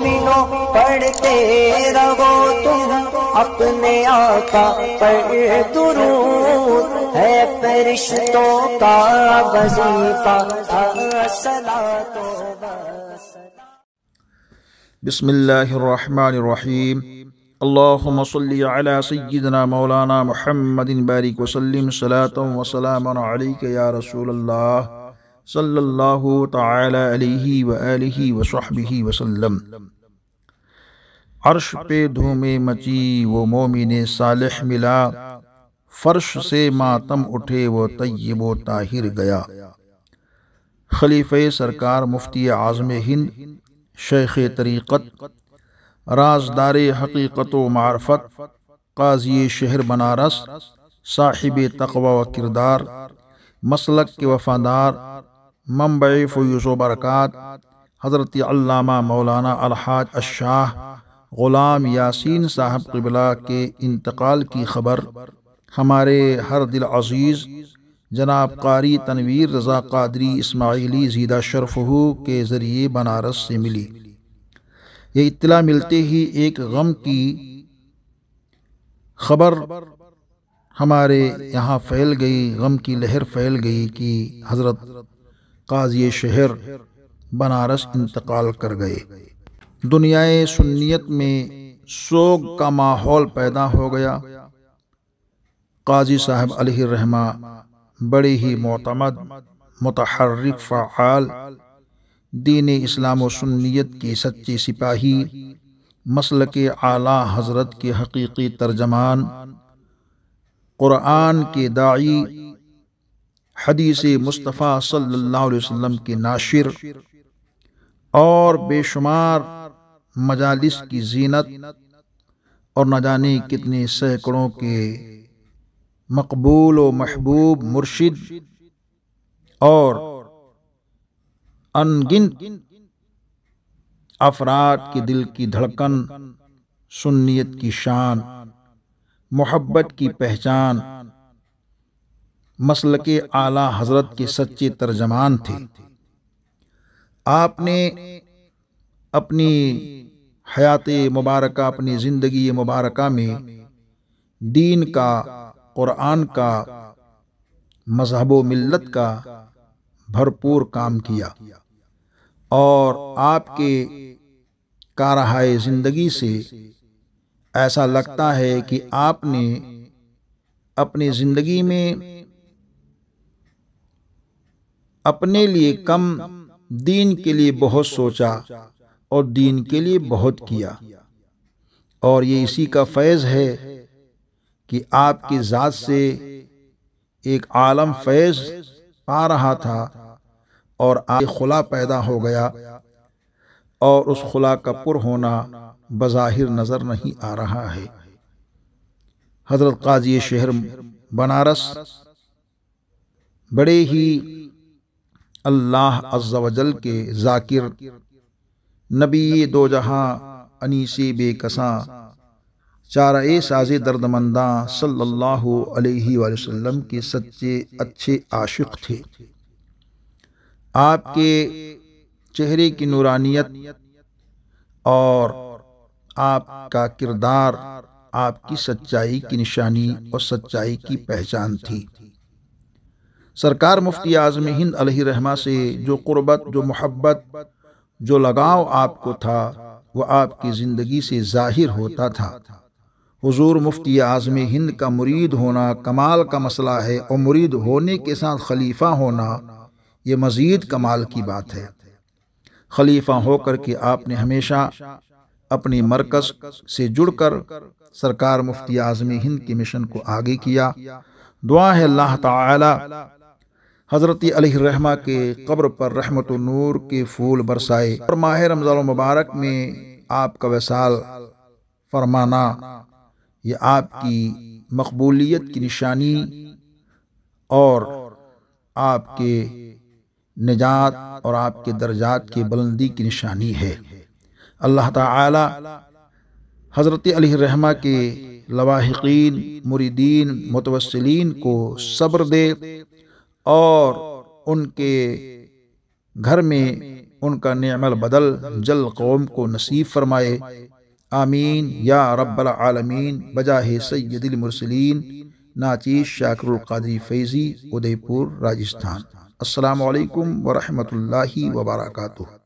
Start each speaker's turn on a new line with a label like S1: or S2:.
S1: مومنو پڑھتے رہو تم اپنے آقا پر درود ہے پرشتوں کا وظیفہ بسم اللہ الرحمن الرحیم اللہم صلی علی سیدنا مولانا محمد بارک وسلم صلاتا وسلاما علیکہ یا رسول اللہ صلی اللہ تعالی علیہ وآلہ وصحبہ وسلم عرش پہ دھومے مچی وہ مومن صالح ملا فرش سے ماتم اٹھے وہ طیب و طاہر گیا خلیفہ سرکار مفتی عظم ہند شیخ طریقت رازدار حقیقت و معرفت قاضی شہر بنارس صاحب تقوی و کردار مسلک کے وفادار ممبئی فیوس و برکات حضرت علامہ مولانا الحاج الشاہ غلام یاسین صاحب قبلہ کے انتقال کی خبر ہمارے ہر دل عزیز جناب قاری تنویر رضا قادری اسماعیلی زیدہ شرف ہو کے ذریعے بنارس سے ملی یہ اطلاع ملتے ہی ایک غم کی خبر ہمارے یہاں پھیل گئی غم کی لہر پھیل گئی کہ حضرت قاضی شہر بنارس انتقال کر گئے دنیائے سنیت میں سوگ کا ماحول پیدا ہو گیا قاضی صاحب علیہ الرحمہ بڑے ہی معتمد متحرک فعال دین اسلام و سنیت کی سچی سپاہی مسل کے اعلی حضرت کے حقیقی ترجمان قرآن کے داعی حدیث مصطفیٰ صلی اللہ علیہ وسلم کے ناشر اور بے شمار مجالس کی زینت اور نہ جانے کتنے سینکڑوں کے مقبول و محبوب مرشد اور افراد کے دل کی دھڑکن سنیت کی شان محبت کی پہچان مسلک اعلیٰ حضرت کے سچے ترجمان تھے آپ نے اپنی حیات مبارکہ اپنی زندگی مبارکہ میں دین کا قرآن کا مذہب و ملت کا بھرپور کام کیا اور آپ کے کارہائے زندگی سے ایسا لگتا ہے کہ آپ نے اپنی زندگی میں اپنے لیے کم دین کے لیے بہت سوچا اور دین کے لیے بہت کیا اور یہ اسی کا فیض ہے کہ آپ کی ذات سے ایک عالم فیض آ رہا تھا اور آج خلا پیدا ہو گیا اور اس خلا کا پر ہونا بظاہر نظر نہیں آ رہا ہے حضرت قاضی شہر بنارس بڑے ہی اللہ عز و جل کے ذاکر نبی دو جہاں انیسی بے کساں اے ساز درد منداں صلی اللہ علیہ وآلہ وسلم کے سچے اچھے عاشق تھے آپ کے چہرے کی نورانیت اور آپ کا کردار آپ کی سچائی کی نشانی اور سچائی کی پہچان تھی سرکار مفتی اعظم ہند علیہ رحمہ سے جو قربت جو محبت جو لگاؤ آپ کو تھا وہ آپ کی زندگی سے ظاہر ہوتا تھا حضور مفتی اعظم ہند کا مرید ہونا کمال کا مسئلہ ہے اور مرید ہونے کے ساتھ خلیفہ ہونا یہ مزید کمال کی بات ہے خلیفہ ہو کر کے آپ نے ہمیشہ اپنے مرکز سے جڑ کر سرکار مفتی اعظم ہند کے مشن کو آگے کیا دعا ہے اللہ تعالیٰ حضرت علیہ رحمہ کے قبر پر رحمت و نور کے پھول برسائے اور ماہ رمضان و مبارک میں آپ کا وصال فرمانا یہ آپ کی مقبولیت کی نشانی اور آپ کے نجات اور آپ کے درجات کی بلندی کی نشانی ہے اللہ تعالی حضرت علیہ رحمہ کے لواحقین مریدین متوسلین کو صبر دے اور ان کے گھر میں ان کا نعم البدل جل قوم کو نصیب فرمائے آمین یا رب العالمین بجاہ سید المرسلین ناچیز شاکر القادری فیضی ادے پور راجستھان السلام علیکم ورحمۃ اللہ وبرکاتہ